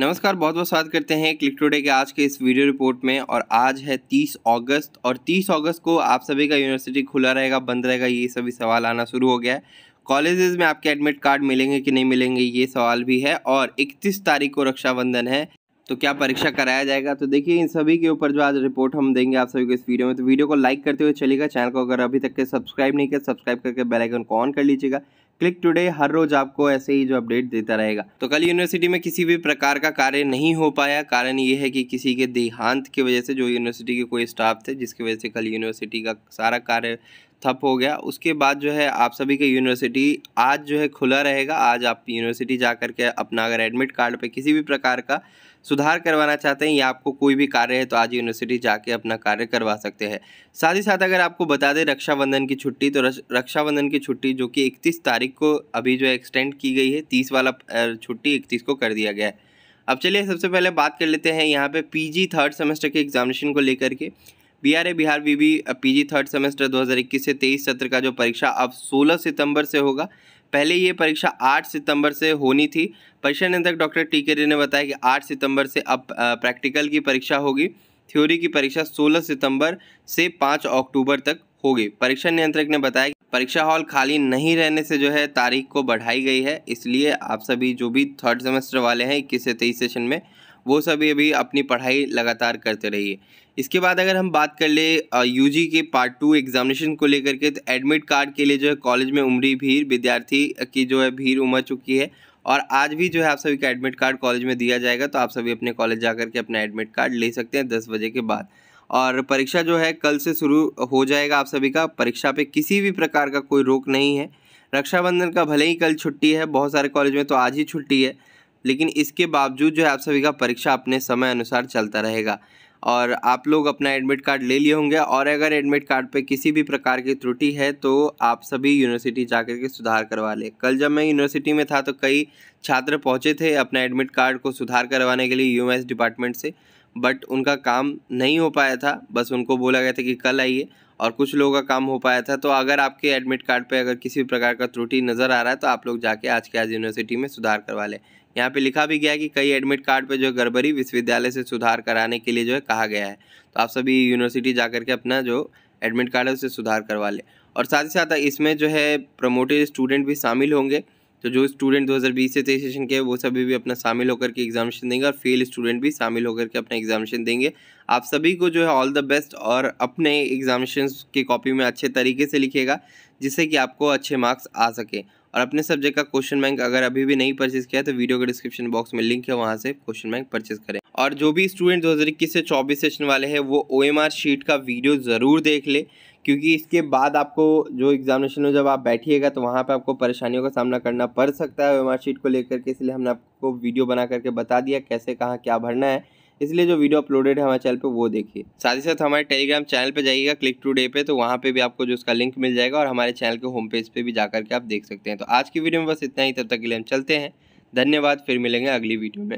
नमस्कार बहुत बहुत स्वागत करते हैं क्लिक टुडे के आज के इस वीडियो रिपोर्ट में और आज है 30 अगस्त और 30 अगस्त को आप सभी का यूनिवर्सिटी खुला रहेगा बंद रहेगा ये सभी सवाल आना शुरू हो गया है कॉलेजेस में आपके एडमिट कार्ड मिलेंगे कि नहीं मिलेंगे ये सवाल भी है और इकतीस तारीख को रक्षाबंधन है तो क्या परीक्षा कराया जाएगा तो देखिए इन सभी के ऊपर जो आज रिपोर्ट हम देंगे आप सभी को इस वीडियो में तो वीडियो को लाइक करते हुए चलेगा चैनल को अगर अभी तक के सब्सक्राइब नहीं किया सब्सक्राइब करके बेल आइकन को ऑन कर लीजिएगा क्लिक टुडे हर रोज आपको ऐसे ही जो अपडेट देता रहेगा तो कल यूनिवर्सिटी में किसी भी प्रकार का कार्य नहीं हो पाया कारण ये है कि किसी के देहांत की वजह से जो यूनिवर्सिटी के कोई स्टाफ थे जिसकी वजह से कल यूनिवर्सिटी का सारा कार्य ठप हो गया उसके बाद जो है आप सभी के यूनिवर्सिटी आज जो है खुला रहेगा आज आप यूनिवर्सिटी जा कर के अपना अगर एडमिट कार्ड पे किसी भी प्रकार का सुधार करवाना चाहते हैं या आपको कोई भी कार्य है तो आज यूनिवर्सिटी जाके अपना कार्य करवा सकते हैं साथ ही साथ अगर आपको बता दें रक्षाबंधन की छुट्टी तो रक्षाबंधन की छुट्टी जो कि इकतीस तारीख को अभी जो है एक्सटेंड की गई है तीस वाला छुट्टी इकतीस को कर दिया गया है अब चलिए सबसे पहले बात कर लेते हैं यहाँ पे पीजी थर्ड सेमेस्टर के एग्जामिनेशन को लेकर के B R A Bihar P G third semester 2021 से 23 सत्र का जो परीक्षा अब 16 सितंबर से होगा पहले ये परीक्षा 8 सितंबर से होनी थी परीक्षा नियंत्रक डॉक्टर टी के रे ने बताया कि 8 सितंबर से अब प्रैक्टिकल की परीक्षा होगी थ्योरी की परीक्षा 16 सितंबर से 5 अक्टूबर तक होगी परीक्षा नियंत्रक ने बताया कि परीक्षा हॉल खाली नहीं रहने से जो है तारीख को बढ़ाई गई है इसलिए आप सभी जो भी थर्ड सेमेस्टर वाले हैं इक्कीस से तेईस सेशन में वो सभी अभी अपनी पढ़ाई लगातार करते रहिए इसके बाद अगर हम बात कर ले यू के पार्ट टू एग्जामिनेशन को लेकर के तो एडमिट कार्ड के लिए जो है कॉलेज में उम्री भीड़ विद्यार्थी की जो है भीड़ उमड़ चुकी है और आज भी जो है आप सभी का एडमिट कार्ड कॉलेज में दिया जाएगा तो आप सभी अपने कॉलेज जा के अपना एडमिट कार्ड ले सकते हैं दस बजे के बाद और परीक्षा जो है कल से शुरू हो जाएगा आप सभी का परीक्षा पे किसी भी प्रकार का कोई रोक नहीं है रक्षाबंधन का भले ही कल छुट्टी है बहुत सारे कॉलेज में तो आज ही छुट्टी है लेकिन इसके बावजूद जो है आप सभी का परीक्षा अपने समय अनुसार चलता रहेगा और आप लोग अपना एडमिट कार्ड ले लिए होंगे और अगर एडमिट कार्ड पे किसी भी प्रकार की त्रुटि है तो आप सभी यूनिवर्सिटी जा कर के सुधार करवा लें कल जब मैं यूनिवर्सिटी में था तो कई छात्र पहुँचे थे अपना एडमिट कार्ड को सुधार करवाने के लिए यूएमएस डिपार्टमेंट से बट उनका काम नहीं हो पाया था बस उनको बोला गया था कि कल आइए और कुछ लोगों का काम हो पाया था तो अगर आपके एडमिट कार्ड पे अगर किसी भी प्रकार का त्रुटि नज़र आ रहा है तो आप लोग जाके आज के आज यूनिवर्सिटी में सुधार करवा लें यहाँ पे लिखा भी गया है कि कई एडमिट कार्ड पे जो गड़बड़ी विश्वविद्यालय से सुधार कराने के लिए जो है कहा गया है तो आप सभी यूनिवर्सिटी जा करके अपना जो एडमिट कार्ड है उसे सुधार करवा लें और साथ ही साथ इसमें जो है प्रमोटेड स्टूडेंट भी शामिल होंगे तो जो स्टूडेंट 2020 से तेईस सेशन के हैं वो सभी भी अपना शामिल होकर के एग्जामिनेशन देंगे और फेल स्टूडेंट भी शामिल होकर के अपना एग्जामिनेशन देंगे आप सभी को जो है ऑल द बेस्ट और अपने एग्जामिनेशन की कॉपी में अच्छे तरीके से लिखेगा जिससे कि आपको अच्छे मार्क्स आ सके और अपने सब्जेक्ट का क्वेश्चन बैंक अगर अभी भी नहीं परचेज किया तो वीडियो के डिस्क्रिप्शन बॉक्स में लिंक है वहाँ से क्वेश्चन बैंक परचेज करें और जो भी स्टूडेंट दो हज़ार इक्कीस से चौबीस सेशन वाले हैं वो ओ शीट का वीडियो ज़रूर देख ले क्योंकि इसके बाद आपको जो एग्जामिनेशन में जब आप बैठिएगा तो वहाँ पे आपको परेशानियों का सामना करना पड़ सकता है वेमार शीट को लेकर के इसलिए हमने आपको वीडियो बना करके बता दिया कैसे कहाँ क्या भरना है इसलिए जो वीडियो अपलोडेड है हमारे चैनल पे वो देखिए साथ ही साथ हमारे टेलीग्राम चैनल पे जाइएगा क्लिक टू डे पे तो वहाँ पे भी आपको जो उसका लिंक मिल जाएगा और हमारे चैनल के होम पेज पे भी जाकर के आप देख सकते हैं तो आज की वीडियो में बस इतना ही तब तक के लिए हम चलते हैं धन्यवाद फिर मिलेंगे अगली वीडियो में